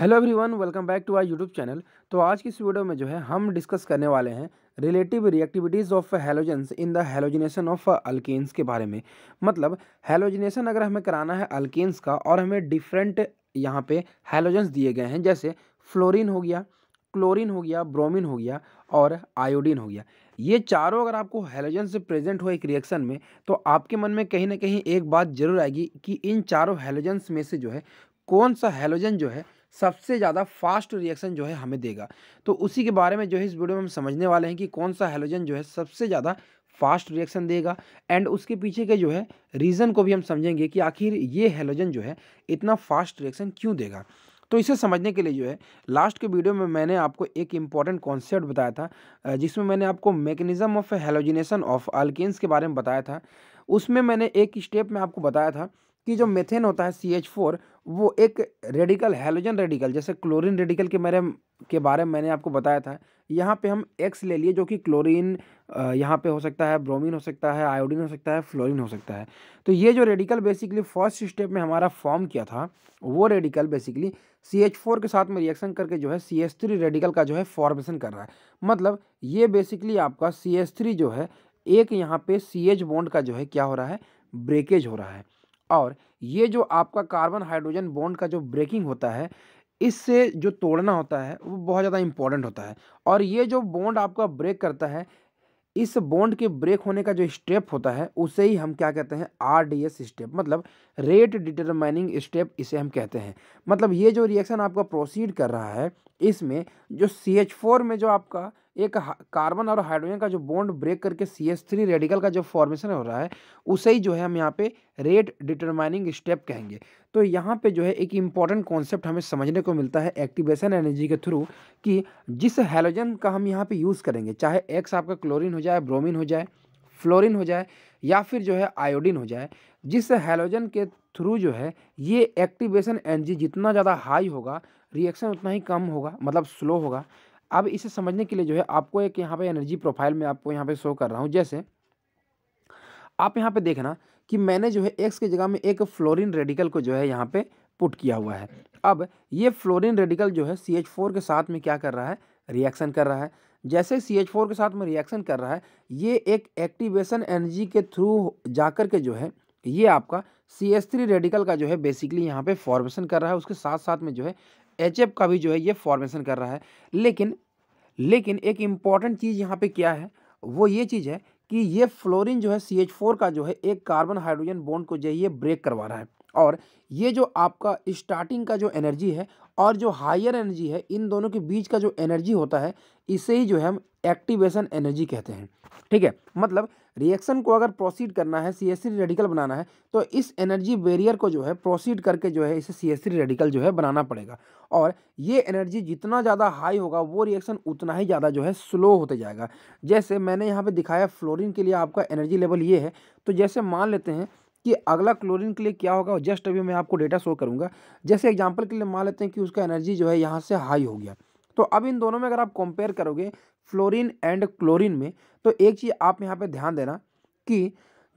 hello everyone welcome back to our YouTube channel तो आज की इस वीडियो में जो है हम डिस्कस करने वाले हैं relative reactivities of halogens in the halogenation of alkanes के बारे में मतलब हेलोजिनेशन अगर हमें कराना है अल्केन्स का और हमें डिफरेंट यहाँ पे हेलोजेंस दिए गए हैं जैसे फ्लोरिन हो गया क्लोरिन हो गया ब्रोमिन हो गया और आयोडीन हो गया ये चारों अगर आपको हेलोजन से प्रेजेंट हो एक रिएक्शन में तो आपके मन में कहीं ना कहीं एक बात जरूर आएगी कि इन चारों हेलोजेंस में से जो है कौन सा हेलोजन जो है सबसे ज़्यादा फास्ट रिएक्शन जो है हमें देगा तो उसी के बारे में जो है इस वीडियो में हम समझने वाले हैं कि कौन सा हेलोजन जो है सबसे ज़्यादा फास्ट रिएक्शन देगा एंड उसके पीछे के जो है रीज़न को भी हम समझेंगे कि आखिर ये हेलोजन जो है इतना फास्ट रिएक्शन क्यों देगा तो इसे समझने के लिए जो है लास्ट के वीडियो में मैंने आपको एक इम्पॉर्टेंट कॉन्सेप्ट बताया था जिसमें मैंने आपको mechanism of halogenation of alkanes के बारे में बताया था उसमें मैंने एक स्टेप में आपको बताया था कि जो मेथेन होता है सी एच फोर वो एक रेडिकल हेलोजन रेडिकल जैसे क्लोरीन रेडिकल के मेरे के बारे में मैंने आपको बताया था यहाँ पे हम एक्स ले लिए जो कि क्लोरीन यहाँ पे हो सकता है ब्रोमीन हो सकता है आयोडीन हो सकता है फ्लोरीन हो सकता है तो ये जो रेडिकल बेसिकली फर्स्ट स्टेप में हमारा फॉर्म किया था वो radical basically C H four के साथ में रिएक्शन करके जो है सी एस थ्री रेडिकल का जो है फॉर्मेशन कर रहा है मतलब ये बेसिकली आपका सी एस थ्री जो है एक यहाँ पे सी एच बॉन्ड का जो है क्या हो रहा है ब्रेकेज हो रहा है और ये जो आपका कार्बन हाइड्रोजन बॉन्ड का जो ब्रेकिंग होता है इससे जो तोड़ना होता है वो बहुत ज़्यादा इम्पॉर्टेंट होता है और ये जो बॉन्ड आपका ब्रेक करता है इस बॉन्ड के ब्रेक होने का जो स्टेप होता है उसे ही हम क्या कहते हैं आर डी एस स्टेप मतलब रेट डिटरमाइनिंग स्टेप इसे हम कहते हैं मतलब ये जो रिएक्शन आपका प्रोसीड कर रहा है इसमें जो सी एच फोर में जो आपका एक कार्बन और हाइड्रोजन का जो बॉन्ड ब्रेक करके सी एस थ्री रेडिकल का जो फॉर्मेशन हो रहा है उसे ही जो है हम यहाँ पे रेट डिटरमाइनिंग स्टेप कहेंगे तो यहाँ पे जो है एक इम्पॉर्टेंट कॉन्सेप्ट हमें समझने को मिलता है एक्टिवेशन एनर्जी के थ्रू कि जिस हेलोजन का हम यहाँ पे यूज़ करेंगे चाहे एक्स आपका क्लोरिन हो जाए ब्रोमिन हो जाए फ्लोरिन हो जाए या फिर जो है आयोडीन हो जाए जिस हेलोजन के थ्रू जो है ये एक्टिवेशन एनर्जी जितना ज़्यादा हाई होगा रिएक्शन उतना ही कम होगा मतलब स्लो होगा अब इसे समझने के लिए जो है आपको एक यहाँ पे एनर्जी प्रोफाइल में आपको यहाँ पे शो कर रहा हूँ जैसे आप यहाँ पे देखना कि मैंने जो है एक्स की जगह में एक फ्लोरिन रेडिकल को जो है यहाँ पे पुट किया हुआ है अब ये फ्लोरिन रेडिकल जो है सी एच फोर के साथ में क्या कर रहा है रिएक्शन कर रहा है जैसे सी एच फोर के साथ में रिएक्शन कर रहा है ये एक एक्टिवेशन एनर्जी के थ्रू कर के जो है ये आपका सी एस थ्री रेडिकल का जो है बेसिकली यहाँ पे फॉर्मेशन कर रहा है उसके साथ साथ में जो है एच का भी जो है ये फॉर्मेशन कर रहा है लेकिन लेकिन एक इम्पॉर्टेंट चीज़ यहाँ पे क्या है वो ये चीज़ है कि ये फ्लोरिन जो है सी एच फोर का जो है एक कार्बन हाइड्रोजन बॉन्ड को जो है ये ब्रेक करवा रहा है और ये जो आपका स्टार्टिंग का जो एनर्जी है और जो हायर एनर्जी है इन दोनों के बीच का जो एनर्जी होता है इसे ही जो है हम एक्टिवेशन एनर्जी कहते हैं ठीक है मतलब रिएक्शन को अगर प्रोसीड करना है सी एस सी रेडिकल बनाना है तो इस एनर्जी बेरियर को जो है प्रोसीड करके जो है इसे सी एस सी रेडिकल जो है बनाना पड़ेगा और ये एनर्जी जितना ज़्यादा हाई होगा वो रिएक्शन उतना ही ज़्यादा जो है स्लो होते जाएगा जैसे मैंने यहाँ पर दिखाया फ्लोरिन के लिए आपका एनर्जी लेवल ये है तो जैसे मान लेते हैं कि अगला क्लोरिन के लिए क्या होगा जस्ट अभी मैं आपको डेटा शो करूँगा जैसे एग्जाम्पल के लिए मान लेते हैं कि उसका एनर्जी जो है यहाँ से हाई हो गया तो अब इन दोनों में अगर आप कंपेयर करोगे फ्लोरीन एंड क्लोरीन में तो एक चीज़ आप यहाँ पे ध्यान देना कि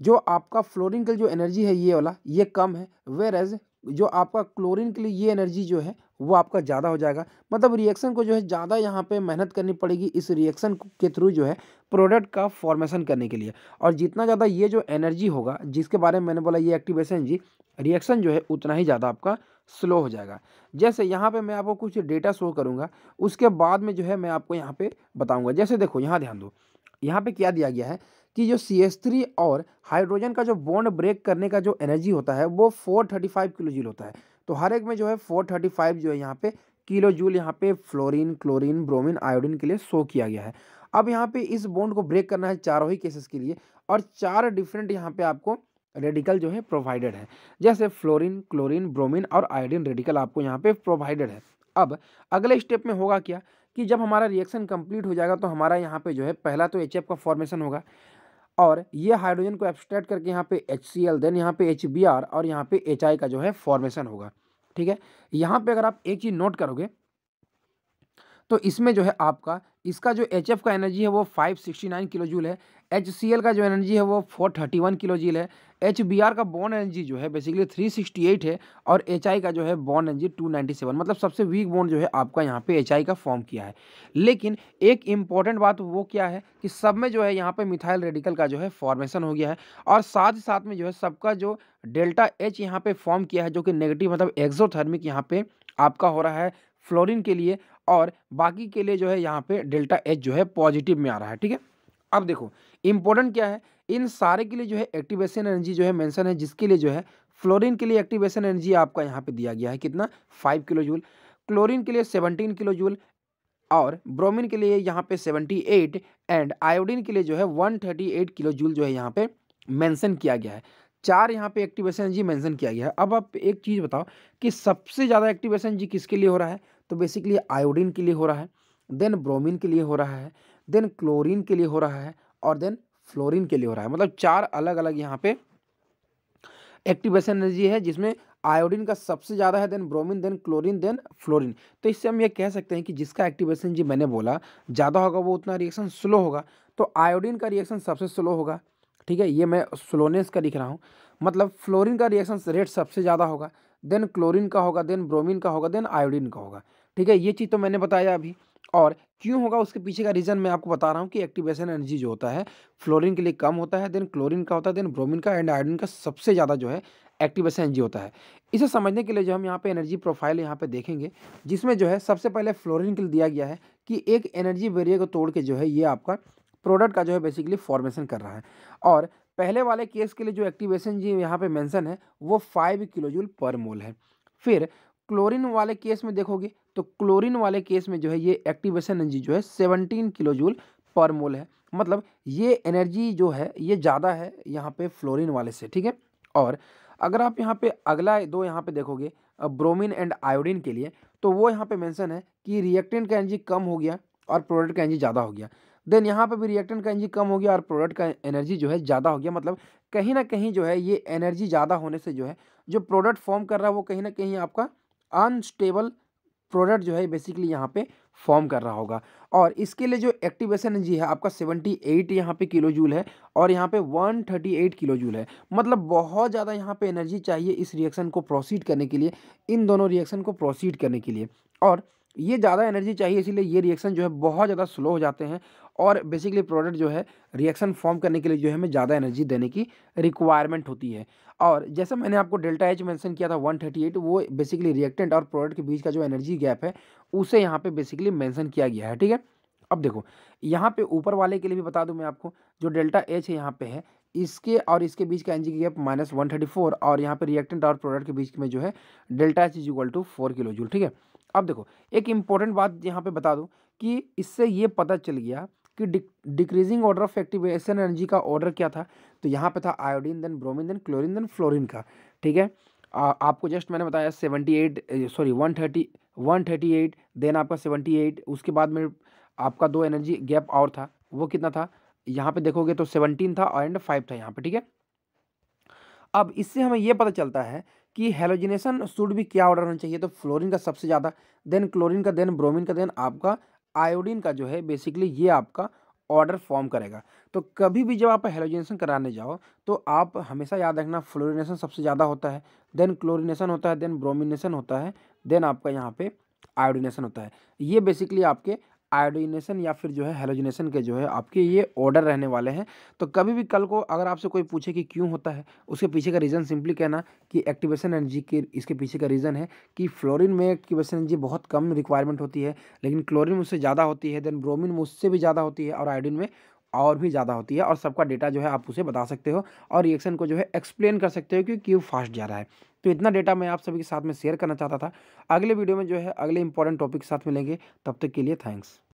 जो आपका फ्लोरीन के लिए जो एनर्जी है ये वाला ये कम है वेर एज जो आपका क्लोरीन के लिए ये एनर्जी जो है वो आपका ज़्यादा हो जाएगा मतलब रिएक्शन को जो है ज़्यादा यहाँ पे मेहनत करनी पड़ेगी इस रिएक्शन के थ्रू जो है प्रोडक्ट का फॉर्मेशन करने के लिए और जितना ज़्यादा ये जो एनर्जी होगा जिसके बारे में मैंने बोला ये एक्टिवेशन जी रिएक्शन जो है उतना ही ज़्यादा आपका स्लो हो जाएगा जैसे यहाँ पे मैं आपको कुछ डेटा शो करूँगा उसके बाद में जो है मैं आपको यहाँ पे बताऊँगा जैसे देखो यहाँ ध्यान दो यहाँ पे क्या दिया गया है कि जो सी एस थ्री और हाइड्रोजन का जो बॉन्ड ब्रेक करने का जो एनर्जी होता है वो four thirty five kilo joule होता है तो हर एक में जो है फोर थर्टी फाइव जो है यहाँ पे किलो जूल यहाँ पे फ्लोरिन क्लोरिन ब्रोमिन आयोडिन के लिए शो किया गया है अब यहाँ पे इस बॉन्ड को ब्रेक करना है चारों ही केसेस के लिए और चार डिफरेंट यहाँ पे आपको रेडिकल जो है प्रोवाइडेड है जैसे फ्लोरीन क्लोरीन ब्रोमीन और आयोडीन रेडिकल आपको यहाँ पे प्रोवाइडेड है अब अगले स्टेप में होगा क्या कि जब हमारा रिएक्शन कंप्लीट हो जाएगा तो हमारा यहाँ पे जो है पहला तो एच का फॉर्मेशन होगा और ये हाइड्रोजन को एब्सट्रैक्ट करके यहाँ पे एच सी एल देन यहाँ पे एच बी आर और यहाँ पे एच आई का जो है फॉर्मेशन होगा ठीक है यहाँ पे अगर आप एक चीज़ नोट करोगे तो इसमें जो है आपका इसका जो एच का एनर्जी है वो 569 किलो जूल है एच का जो एनर्जी है वो 431 किलो जूल है एच का बॉन्ड एनर्जी जो है बेसिकली 368 है और एच का जो है बॉन्ड एनर्जी 297 मतलब सबसे वीक बॉन्ड जो है आपका यहाँ पे एच का फॉर्म किया है लेकिन एक इम्पॉर्टेंट बात वो क्या है कि सब में जो है यहाँ पर मिथाइल रेडिकल का जो है फॉर्मेशन हो गया है और साथ ही साथ में जो है सबका जो डेल्टा एच यहाँ पर फॉर्म किया है जो कि नेगेटिव मतलब एक्जोथर्मिक यहाँ पर आपका हो रहा है फ्लोरिन के लिए और बाकी के लिए जो है यहाँ पे डेल्टा एच जो है पॉजिटिव में आ रहा है ठीक है अब देखो इंपॉर्टेंट क्या है इन सारे के लिए जो है एक्टिवेशन एनर्जी जो है मेंशन है जिसके लिए जो है फ्लोरीन के लिए एक्टिवेशन एनर्जी आपका यहाँ पे दिया गया है कितना फाइव किलो जूल क्लोरिन के लिए सेवनटीन किलो जूल और ब्रोमिन के लिए यहाँ पे सेवेंटी एट एंड आयोडीन के लिए जो है one thirty eight kilo joule जो है यहाँ पे मेंशन किया गया है चार यहाँ पे एक्टिवेशन एनर्जी मेंशन किया गया है अब आप एक चीज़ बताओ कि सबसे ज़्यादा एक्टिवेशन एनर्जी किसके लिए हो रहा है तो बेसिकली आयोडीन के लिए हो रहा है देन ब्रोमीन के लिए हो रहा है देन क्लोरीन के लिए हो रहा है और देन फ्लोरीन के लिए हो रहा है मतलब चार अलग अलग यहाँ पे एक्टिवेशन एनर्जी है जिसमें आयोडीन का सबसे ज़्यादा है then bromine then chlorine then fluorine तो इससे हम ये कह सकते हैं कि जिसका एक्टिवेशन जी मैंने बोला ज़्यादा होगा वो उतना रिएक्शन स्लो होगा तो आयोडीन का रिएक्शन सबसे स्लो होगा ठीक है ये मैं स्लोनेस का लिख रहा हूँ मतलब फ्लोरीन का रिएक्शन रेट सबसे ज़्यादा होगा देन क्लोरीन का होगा देन ब्रोमिन का होगा देन आयोडीन का होगा ठीक है ये चीज़ तो मैंने बताया अभी और क्यों होगा उसके पीछे का रीज़न मैं आपको बता रहा हूँ कि एक्टिवेशन एनर्जी जो होता है फ्लोरिन के लिए कम होता है देन क्लोरिन का होता है देन ब्रोमिन का एंड आयोडिन का सबसे ज़्यादा जो है एक्टिवेशन एनर्जी होता है इसे समझने के लिए जो हम यहाँ पे एनर्जी प्रोफाइल यहाँ पे देखेंगे जिसमें जो है सबसे पहले फ्लोरिन के लिए दिया गया है कि एक एनर्जी बेरियर को तोड़ के जो है ये आपका प्रोडक्ट का जो है बेसिकली फॉर्मेशन कर रहा है और पहले वाले केस के लिए जो एक्टिवेशन जी यहाँ पे मेंशन है वो फाइव किलोजूल पर मोल है फिर क्लोरीन वाले केस में देखोगे तो क्लोरीन वाले केस में जो है ये एक्टिवेशन एनर्जी जो है सेवनटीन किलो जूल पर मोल है मतलब ये एनर्जी जो है ये ज़्यादा है यहाँ पे फ्लोरीन वाले से ठीक है और अगर आप यहाँ पे अगला दो यहाँ पे देखोगे ब्रोमीन एंड आयोडीन के लिए तो वो यहाँ पे मेंशन है कि रिएक्टेंट का एनर्जी कम हो गया और प्रोडक्ट का एनर्जी ज़्यादा हो गया देन यहाँ पे भी रिएक्टेंट का एनर्जी कम हो गया और प्रोडक्ट का एनर्जी जो है ज़्यादा हो गया मतलब कहीं ना कहीं जो है ये एनर्जी ज़्यादा होने से जो है जो प्रोडक्ट फॉर्म कर रहा है वो कहीं ना कहीं आपका अनस्टेबल प्रोडक्ट जो है बेसिकली यहाँ पे फॉर्म कर रहा होगा और इसके लिए जो एक्टिवेशन एनर्जी है आपका 78 यहाँ पर किलो जूल है और यहाँ पे 138 किलो जूल है मतलब बहुत ज़्यादा यहाँ पे एनर्जी चाहिए इस रिएक्शन को प्रोसीड करने के लिए इन दोनों रिएक्शन को प्रोसीड करने के लिए और ये ज़्यादा एनर्जी चाहिए इसीलिए ये रिएक्शन जो है बहुत ज़्यादा स्लो हो जाते हैं और बेसिकली प्रोडक्ट जो है रिएक्शन फॉर्म करने के लिए जो है हमें ज़्यादा एनर्जी देने की रिक्वायरमेंट होती है और जैसे मैंने आपको डेल्टा एच मेंशन किया था 138 वो बेसिकली रिएक्टेंट और प्रोडक्ट के बीच का जो एनर्जी गैप है उसे यहाँ पर बेसिकली मैंसन किया गया है ठीक है अब देखो यहाँ पे ऊपर वाले के लिए भी बता दूँ मैं आपको जो डेल्टा एच है यहाँ पे है इसके और इसके बीच का energy gap minus one thirty four और यहाँ पर रिएक्टेंट और प्रोडक्ट के बीच में जो है delta H is equal to four kilo joule ठीक है अब देखो एक इम्पॉर्टेंट बात यहाँ पे बता दूँ कि इससे ये पता चल गया कि decreasing order of activation energy का ऑर्डर क्या था तो यहाँ पे था iodine then bromine then chlorine then fluorine का ठीक है आ, आपको जस्ट मैंने बताया seventy eight sorry one thirty one thirty eight then आपका सेवेंटी एट उसके बाद में आपका दो एनर्जी गैप और था वो कितना था यहाँ पे देखोगे तो सेवनटीन था एंड फाइव था यहाँ पे ठीक है अब इससे हमें यह पता चलता है कि हेलोजिनेशन शुड भी क्या ऑर्डर होना चाहिए तो फ्लोरिन का सबसे ज़्यादा देन क्लोरिन का देन ब्रोमिन का देन आपका आयोडीन का जो है बेसिकली ये आपका ऑर्डर फॉर्म करेगा तो कभी भी जब आप हेलोजिनेशन कराने जाओ तो आप हमेशा याद रखना फ्लोरिनेशन सबसे ज़्यादा होता है देन क्लोरिनेशन होता है देन ब्रोमिनेशन होता है देन आपका यहाँ पे आयोडिनेशन होता है ये बेसिकली आपके आयोडिनेशन या फिर जो है हेलोजिनेशन के जो है आपके ये ऑर्डर रहने वाले हैं तो कभी भी कल को अगर आपसे कोई पूछे कि क्यों होता है उसके पीछे का रीज़न सिंपली कहना कि एक्टिवेशन एनर्जी के इसके पीछे का रीज़न है कि फ्लोरिन में एक्टिवेशन एनर्जी बहुत कम रिक्वायरमेंट होती है लेकिन क्लोरिन उससे ज़्यादा होती है देन ब्रोमिन में उससे भी ज़्यादा होती है और आयोडिन में और भी ज़्यादा होती है और सबका डेटा जो है आप उसे बता सकते हो और रिएक्शन को जो है एक्सप्लेन कर सकते हो कि क्यों फास्ट जा रहा है तो इतना डेटा मैं आप सभी के साथ में शेयर करना चाहता था अगले वीडियो में जो है अगले इंपॉर्टेंट टॉपिक के साथ मिलेंगे तब तक के लिए थैंक्स